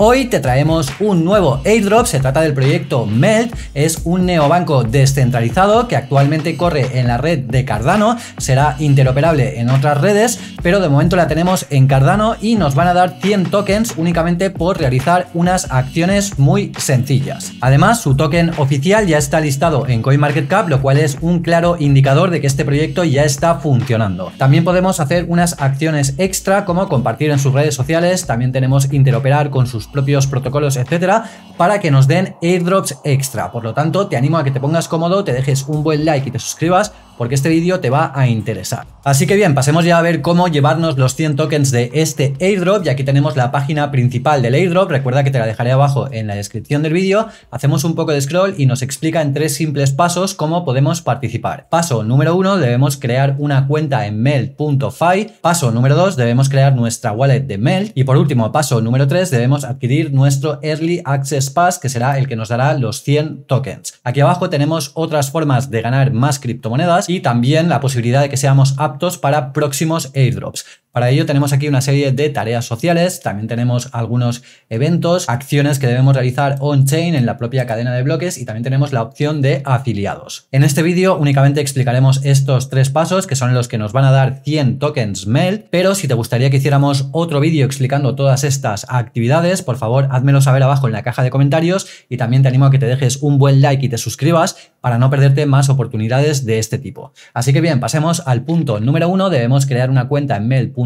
Hoy te traemos un nuevo airdrop, se trata del proyecto Melt, es un neobanco descentralizado que actualmente corre en la red de Cardano, será interoperable en otras redes, pero de momento la tenemos en Cardano y nos van a dar 100 tokens únicamente por realizar unas acciones muy sencillas. Además, su token oficial ya está listado en CoinMarketCap, lo cual es un claro indicador de que este proyecto ya está funcionando. También podemos hacer unas acciones extra como compartir en sus redes sociales, también tenemos interoperar con sus propios protocolos, etcétera, para que nos den airdrops extra. Por lo tanto, te animo a que te pongas cómodo, te dejes un buen like y te suscribas porque este vídeo te va a interesar. Así que bien, pasemos ya a ver cómo llevarnos los 100 tokens de este airdrop y aquí tenemos la página principal del airdrop, recuerda que te la dejaré abajo en la descripción del vídeo, hacemos un poco de scroll y nos explica en tres simples pasos cómo podemos participar. Paso número uno, debemos crear una cuenta en melt.fi. paso número dos, debemos crear nuestra wallet de Melt. y por último, paso número tres, debemos adquirir nuestro Early Access Pass que será el que nos dará los 100 tokens. Aquí abajo tenemos otras formas de ganar más criptomonedas y también la posibilidad de que seamos aptos para próximos airdrops. Para ello tenemos aquí una serie de tareas sociales, también tenemos algunos eventos, acciones que debemos realizar on-chain en la propia cadena de bloques y también tenemos la opción de afiliados. En este vídeo únicamente explicaremos estos tres pasos que son los que nos van a dar 100 tokens MELT, pero si te gustaría que hiciéramos otro vídeo explicando todas estas actividades, por favor házmelo saber abajo en la caja de comentarios y también te animo a que te dejes un buen like y te suscribas para no perderte más oportunidades de este tipo. Así que bien, pasemos al punto número uno, debemos crear una cuenta en MELT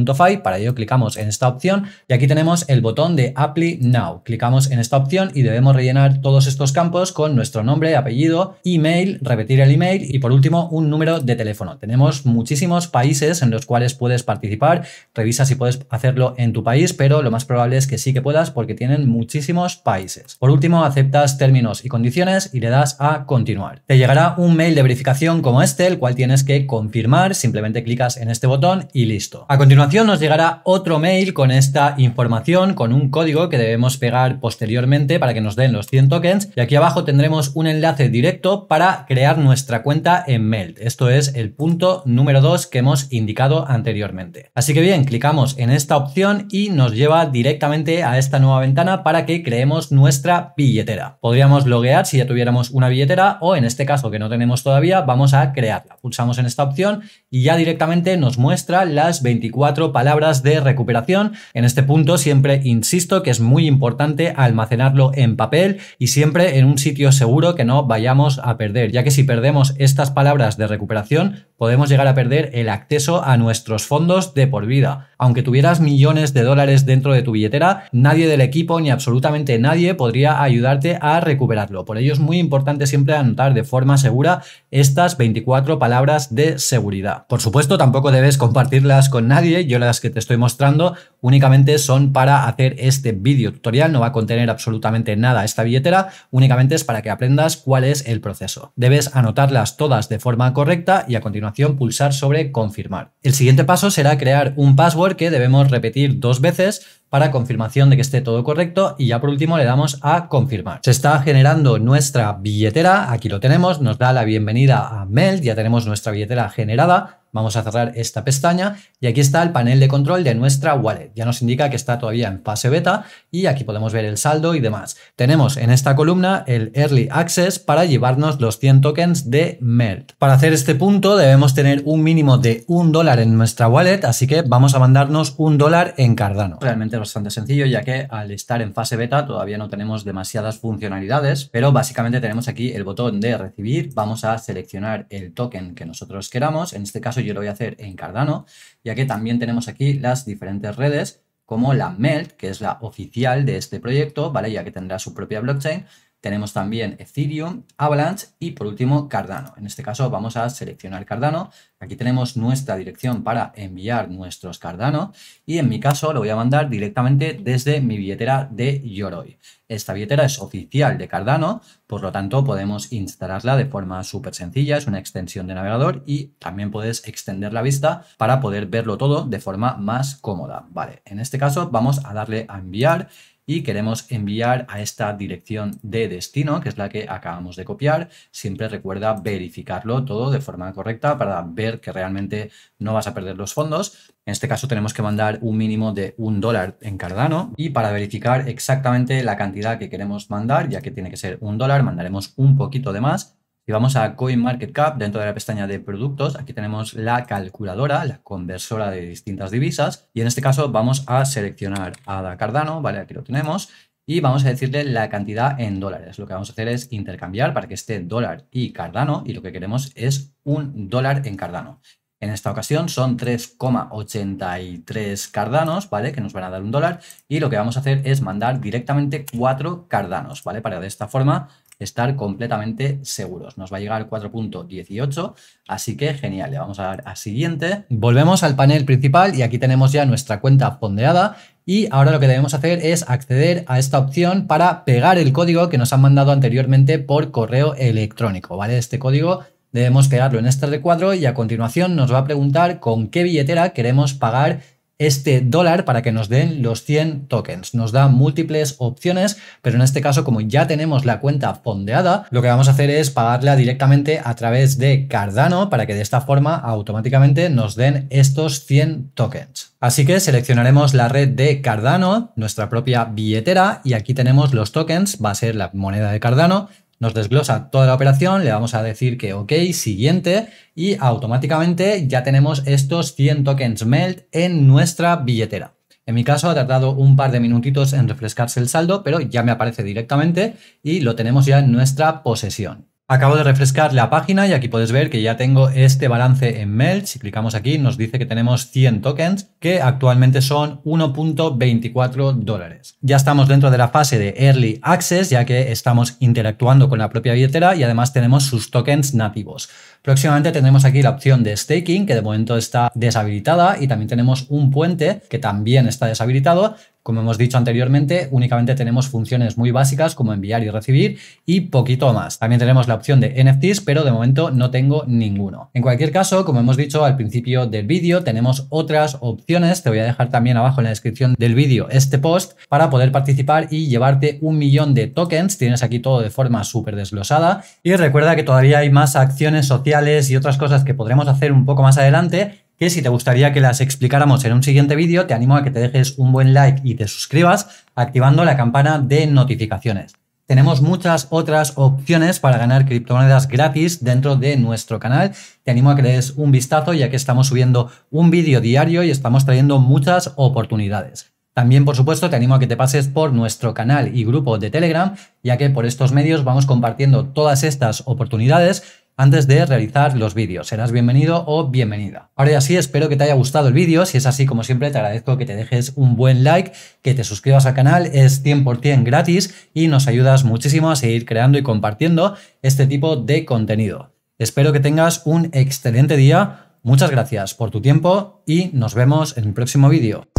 para ello clicamos en esta opción y aquí tenemos el botón de Apply Now. Clicamos en esta opción y debemos rellenar todos estos campos con nuestro nombre, apellido, email, repetir el email y por último un número de teléfono. Tenemos muchísimos países en los cuales puedes participar. Revisa si puedes hacerlo en tu país, pero lo más probable es que sí que puedas porque tienen muchísimos países. Por último, aceptas términos y condiciones y le das a continuar. Te llegará un mail de verificación como este, el cual tienes que confirmar. Simplemente clicas en este botón y listo. A continuación nos llegará otro mail con esta información, con un código que debemos pegar posteriormente para que nos den los 100 tokens y aquí abajo tendremos un enlace directo para crear nuestra cuenta en Melt. Esto es el punto número 2 que hemos indicado anteriormente. Así que bien, clicamos en esta opción y nos lleva directamente a esta nueva ventana para que creemos nuestra billetera. Podríamos loguear si ya tuviéramos una billetera o en este caso que no tenemos todavía, vamos a crearla. Pulsamos en esta opción y ya directamente nos muestra las 24 palabras de recuperación. En este punto siempre insisto que es muy importante almacenarlo en papel y siempre en un sitio seguro que no vayamos a perder, ya que si perdemos estas palabras de recuperación podemos llegar a perder el acceso a nuestros fondos de por vida. Aunque tuvieras millones de dólares dentro de tu billetera, nadie del equipo ni absolutamente nadie podría ayudarte a recuperarlo. Por ello es muy importante siempre anotar de forma segura estas 24 palabras de seguridad. Por supuesto, tampoco debes compartirlas con nadie yo las que te estoy mostrando únicamente son para hacer este vídeo tutorial, no va a contener absolutamente nada esta billetera, únicamente es para que aprendas cuál es el proceso. Debes anotarlas todas de forma correcta y a continuación pulsar sobre confirmar. El siguiente paso será crear un password que debemos repetir dos veces para confirmación de que esté todo correcto y ya por último le damos a confirmar. Se está generando nuestra billetera, aquí lo tenemos, nos da la bienvenida a Mel ya tenemos nuestra billetera generada, Vamos a cerrar esta pestaña y aquí está el panel de control de nuestra wallet. Ya nos indica que está todavía en fase beta y aquí podemos ver el saldo y demás. Tenemos en esta columna el Early Access para llevarnos los 100 tokens de MERT. Para hacer este punto debemos tener un mínimo de un dólar en nuestra wallet, así que vamos a mandarnos un dólar en Cardano. Realmente es bastante sencillo ya que al estar en fase beta todavía no tenemos demasiadas funcionalidades, pero básicamente tenemos aquí el botón de recibir. Vamos a seleccionar el token que nosotros queramos. En este caso yo lo voy a hacer en Cardano, ya que también tenemos aquí las diferentes redes como la MELT, que es la oficial de este proyecto, ¿vale? Ya que tendrá su propia blockchain, tenemos también Ethereum, Avalanche y por último Cardano. En este caso vamos a seleccionar Cardano. Aquí tenemos nuestra dirección para enviar nuestros Cardano y en mi caso lo voy a mandar directamente desde mi billetera de Yoroi. Esta billetera es oficial de Cardano, por lo tanto podemos instalarla de forma súper sencilla, es una extensión de navegador y también puedes extender la vista para poder verlo todo de forma más cómoda. Vale, en este caso vamos a darle a enviar y queremos enviar a esta dirección de destino, que es la que acabamos de copiar. Siempre recuerda verificarlo todo de forma correcta para ver que realmente no vas a perder los fondos. En este caso tenemos que mandar un mínimo de un dólar en Cardano y para verificar exactamente la cantidad que queremos mandar, ya que tiene que ser un dólar, mandaremos un poquito de más y vamos a CoinMarketCap, dentro de la pestaña de productos, aquí tenemos la calculadora, la conversora de distintas divisas. Y en este caso vamos a seleccionar a Cardano, ¿vale? Aquí lo tenemos y vamos a decirle la cantidad en dólares. Lo que vamos a hacer es intercambiar para que esté dólar y Cardano y lo que queremos es un dólar en Cardano. En esta ocasión son 3,83 cardanos, ¿vale? Que nos van a dar un dólar y lo que vamos a hacer es mandar directamente cuatro cardanos, ¿vale? Para de esta forma estar completamente seguros. Nos va a llegar 4.18, así que genial. Le vamos a dar a siguiente. Volvemos al panel principal y aquí tenemos ya nuestra cuenta fondeada. Y ahora lo que debemos hacer es acceder a esta opción para pegar el código que nos han mandado anteriormente por correo electrónico, ¿vale? Este código debemos pegarlo en este recuadro y a continuación nos va a preguntar con qué billetera queremos pagar este dólar para que nos den los 100 tokens. Nos da múltiples opciones, pero en este caso como ya tenemos la cuenta fondeada, lo que vamos a hacer es pagarla directamente a través de Cardano para que de esta forma automáticamente nos den estos 100 tokens. Así que seleccionaremos la red de Cardano, nuestra propia billetera, y aquí tenemos los tokens, va a ser la moneda de Cardano, nos desglosa toda la operación, le vamos a decir que ok, siguiente y automáticamente ya tenemos estos 100 tokens melt en nuestra billetera. En mi caso ha tardado un par de minutitos en refrescarse el saldo, pero ya me aparece directamente y lo tenemos ya en nuestra posesión. Acabo de refrescar la página y aquí puedes ver que ya tengo este balance en Melch. Si clicamos aquí nos dice que tenemos 100 tokens que actualmente son 1.24 dólares. Ya estamos dentro de la fase de Early Access ya que estamos interactuando con la propia billetera y además tenemos sus tokens nativos. Próximamente tenemos aquí la opción de staking que de momento está deshabilitada y también tenemos un puente que también está deshabilitado como hemos dicho anteriormente, únicamente tenemos funciones muy básicas como enviar y recibir y poquito más. También tenemos la opción de NFTs, pero de momento no tengo ninguno. En cualquier caso, como hemos dicho al principio del vídeo, tenemos otras opciones. Te voy a dejar también abajo en la descripción del vídeo este post para poder participar y llevarte un millón de tokens. Tienes aquí todo de forma súper desglosada. Y recuerda que todavía hay más acciones sociales y otras cosas que podremos hacer un poco más adelante que si te gustaría que las explicáramos en un siguiente vídeo, te animo a que te dejes un buen like y te suscribas activando la campana de notificaciones. Tenemos muchas otras opciones para ganar criptomonedas gratis dentro de nuestro canal. Te animo a que le des un vistazo ya que estamos subiendo un vídeo diario y estamos trayendo muchas oportunidades. También, por supuesto, te animo a que te pases por nuestro canal y grupo de Telegram, ya que por estos medios vamos compartiendo todas estas oportunidades antes de realizar los vídeos. Serás bienvenido o bienvenida. Ahora ya sí, espero que te haya gustado el vídeo. Si es así, como siempre, te agradezco que te dejes un buen like, que te suscribas al canal, es 100% gratis y nos ayudas muchísimo a seguir creando y compartiendo este tipo de contenido. Espero que tengas un excelente día. Muchas gracias por tu tiempo y nos vemos en el próximo vídeo.